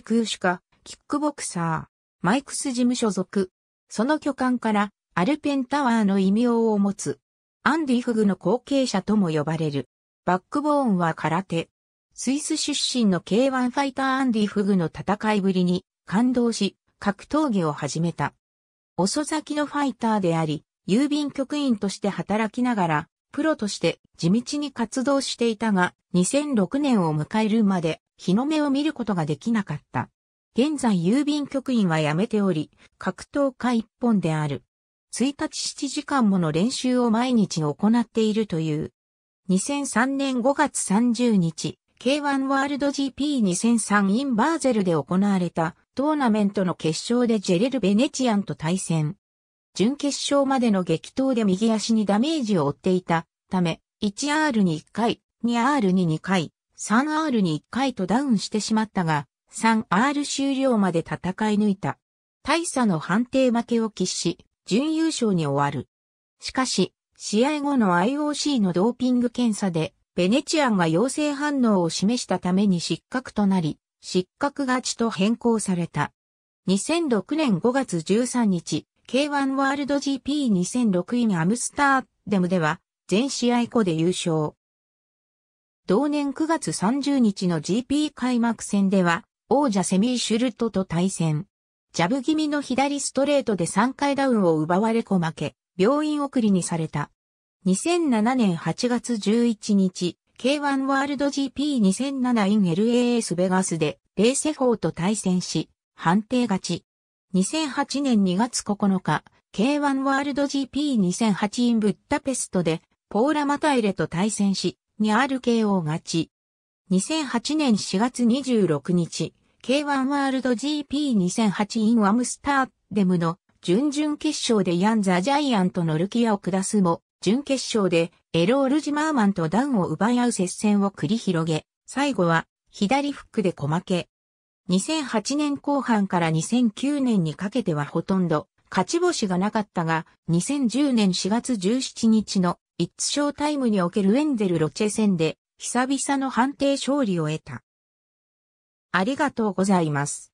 空手家、キックボクサー、マイクス事務所属。その巨漢から、アルペンタワーの異名を持つ。アンディ・フグの後継者とも呼ばれる。バックボーンは空手。スイス出身の K1 ファイターアンディ・フグの戦いぶりに感動し、格闘技を始めた。遅咲きのファイターであり、郵便局員として働きながら、プロとして地道に活動していたが、2006年を迎えるまで日の目を見ることができなかった。現在郵便局員は辞めており、格闘家一本である。1日7時間もの練習を毎日行っているという。2003年5月30日、K1 ワールド GP2003 インバーゼルで行われたトーナメントの決勝でジェレル・ベネチアンと対戦。準決勝までの激闘で右足にダメージを負っていたため、1R に1回、2R に2回、3R に1回とダウンしてしまったが、3R 終了まで戦い抜いた。大差の判定負けを喫し、準優勝に終わる。しかし、試合後の IOC のドーピング検査で、ベネチアンが陽性反応を示したために失格となり、失格勝ちと変更された。2006年5月13日、K1 ワールド GP2006 i アムスターデムでは、全試合後で優勝。同年9月30日の GP 開幕戦では、王者セミーシュルトと対戦。ジャブ気味の左ストレートで3回ダウンを奪われこ負け、病院送りにされた。2007年8月11日、K1 ワールド GP2007 in LAS ベガスで、レーセフォーと対戦し、判定勝ち。2008年2月9日、K1 ワールド GP2008 インブッダペストで、ポーラ・マタイレと対戦し、にある KO 勝ち。2008年4月26日、K1 ワールド GP2008 インアムスターデムの準々決勝でヤンザ・ジャイアントのルキアを下すも、準決勝でエロール・ジマーマンとダウンを奪い合う接戦を繰り広げ、最後は左フックで小負け。2008年後半から2009年にかけてはほとんど勝ち星がなかったが、2010年4月17日のイッツショータイムにおけるウェンゼル・ロチェ戦で久々の判定勝利を得た。ありがとうございます。